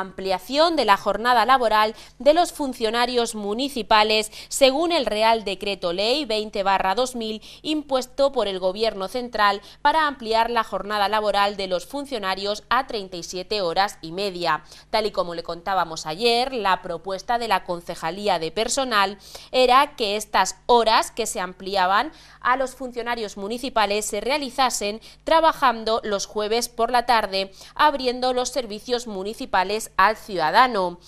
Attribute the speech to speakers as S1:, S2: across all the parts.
S1: ampliación de la jornada laboral de los funcionarios municipales según el Real Decreto Ley 20-2000 impuesto por el Gobierno Central para ampliar la jornada laboral de los funcionarios a 37 horas y media. Tal y como le contábamos ayer, la propuesta de la Concejalía de Personal era que estas horas que se ampliaban a los funcionarios municipales se realizasen trabajando los jueves por la tarde, abriendo los servicios municipales al ciudadano.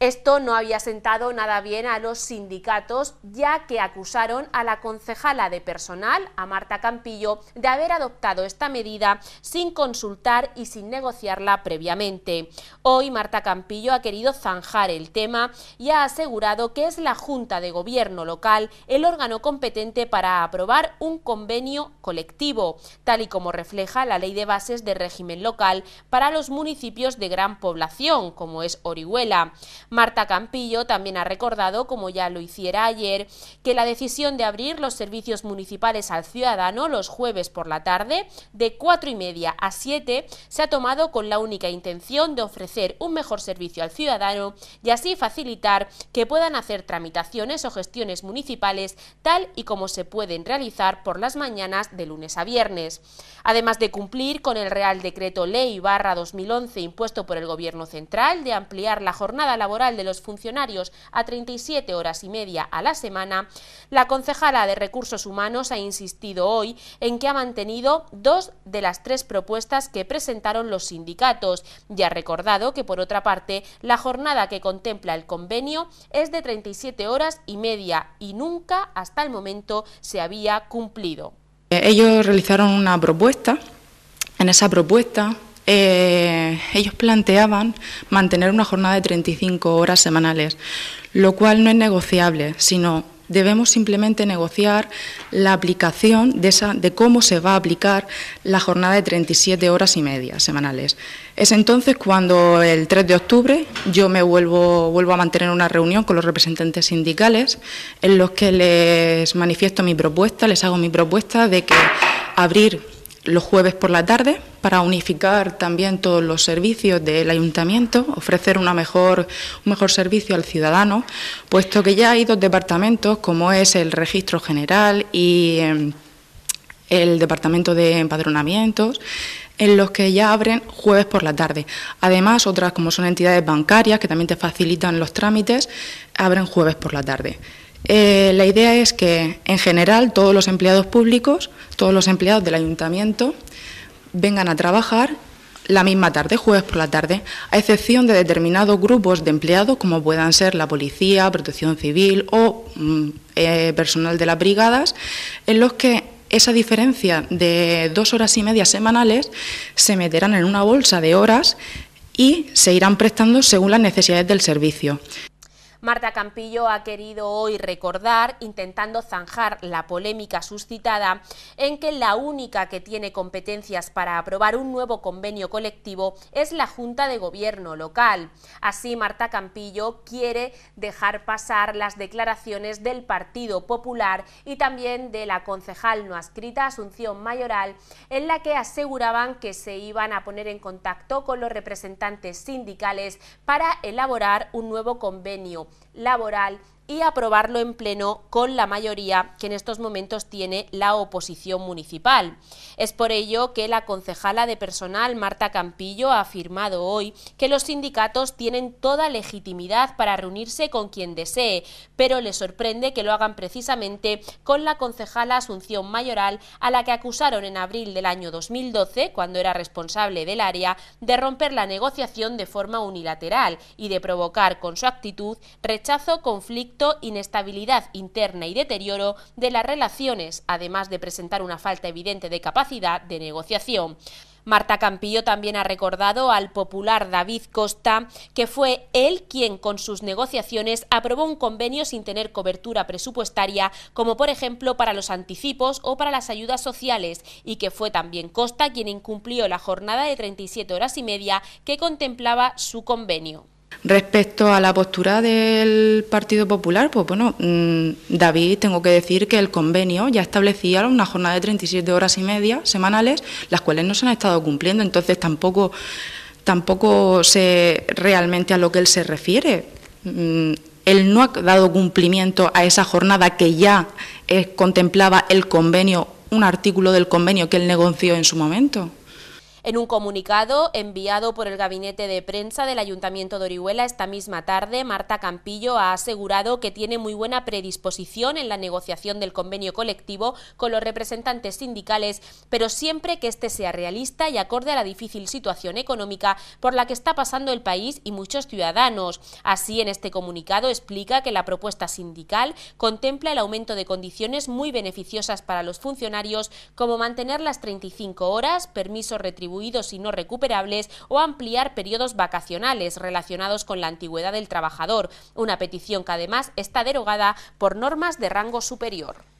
S1: Esto no había sentado nada bien a los sindicatos, ya que acusaron a la concejala de personal, a Marta Campillo, de haber adoptado esta medida sin consultar y sin negociarla previamente. Hoy Marta Campillo ha querido zanjar el tema y ha asegurado que es la Junta de Gobierno local el órgano competente para aprobar un convenio colectivo, tal y como refleja la Ley de Bases de Régimen Local para los municipios de gran población, como es Orihuela. Marta Campillo también ha recordado, como ya lo hiciera ayer, que la decisión de abrir los servicios municipales al ciudadano los jueves por la tarde, de cuatro y media a siete se ha tomado con la única intención de ofrecer un mejor servicio al ciudadano y así facilitar que puedan hacer tramitaciones o gestiones municipales tal y como se pueden realizar por las mañanas de lunes a viernes. Además de cumplir con el Real Decreto Ley barra 2011 impuesto por el Gobierno Central de ampliar la jornada laboral de los funcionarios a 37 horas y media a la semana, la concejala de Recursos Humanos ha insistido hoy en que ha mantenido dos de las tres propuestas que presentaron los sindicatos y ha recordado que, por otra parte, la jornada que contempla el convenio es de 37 horas y media y nunca hasta el momento se había cumplido.
S2: Eh, ellos realizaron una propuesta. En esa propuesta eh, ellos planteaban mantener una jornada de 35 horas semanales, lo cual no es negociable, sino debemos simplemente negociar la aplicación de, esa, de cómo se va a aplicar la jornada de 37 horas y media semanales. Es entonces cuando el 3 de octubre yo me vuelvo, vuelvo a mantener una reunión con los representantes sindicales en los que les manifiesto mi propuesta, les hago mi propuesta de que abrir los jueves por la tarde para unificar también todos los servicios del ayuntamiento, ofrecer una mejor, un mejor servicio al ciudadano, puesto que ya hay dos departamentos, como es el registro general y em, el departamento de empadronamientos, en los que ya abren jueves por la tarde. Además, otras como son entidades bancarias, que también te facilitan los trámites, abren jueves por la tarde. Eh, la idea es que, en general, todos los empleados públicos, todos los empleados del ayuntamiento, vengan a trabajar la misma tarde, jueves por la tarde, a excepción de determinados grupos de empleados, como puedan ser la policía, protección civil o mm, eh, personal de las brigadas, en los que esa diferencia de dos horas y media semanales se meterán en una bolsa de horas y se irán prestando según las necesidades del servicio.
S1: Marta Campillo ha querido hoy recordar, intentando zanjar la polémica suscitada, en que la única que tiene competencias para aprobar un nuevo convenio colectivo es la Junta de Gobierno local. Así, Marta Campillo quiere dejar pasar las declaraciones del Partido Popular y también de la concejal no adscrita Asunción Mayoral, en la que aseguraban que se iban a poner en contacto con los representantes sindicales para elaborar un nuevo convenio laboral y aprobarlo en pleno con la mayoría que en estos momentos tiene la oposición municipal. Es por ello que la concejala de personal Marta Campillo ha afirmado hoy que los sindicatos tienen toda legitimidad para reunirse con quien desee, pero le sorprende que lo hagan precisamente con la concejala Asunción Mayoral a la que acusaron en abril del año 2012, cuando era responsable del área, de romper la negociación de forma unilateral y de provocar con su actitud rechazo, conflicto inestabilidad interna y deterioro de las relaciones, además de presentar una falta evidente de capacidad de negociación. Marta Campillo también ha recordado al popular David Costa que fue él quien con sus negociaciones aprobó un convenio sin tener cobertura presupuestaria, como por ejemplo para los anticipos o para las ayudas sociales, y que fue también Costa quien incumplió la jornada de 37 horas y media que contemplaba su convenio.
S2: Respecto a la postura del Partido Popular, pues bueno, mm, David, tengo que decir que el convenio ya establecía una jornada de 37 horas y media semanales, las cuales no se han estado cumpliendo, entonces tampoco, tampoco sé realmente a lo que él se refiere. Mm, él no ha dado cumplimiento a esa jornada que ya contemplaba el convenio, un artículo del convenio que él negoció en su momento.
S1: En un comunicado enviado por el gabinete de prensa del Ayuntamiento de Orihuela esta misma tarde, Marta Campillo ha asegurado que tiene muy buena predisposición en la negociación del convenio colectivo con los representantes sindicales, pero siempre que este sea realista y acorde a la difícil situación económica por la que está pasando el país y muchos ciudadanos. Así, en este comunicado explica que la propuesta sindical contempla el aumento de condiciones muy beneficiosas para los funcionarios, como mantener las 35 horas, permisos retributivo, y no recuperables o ampliar periodos vacacionales relacionados con la antigüedad del trabajador, una petición que además está derogada por normas de rango superior.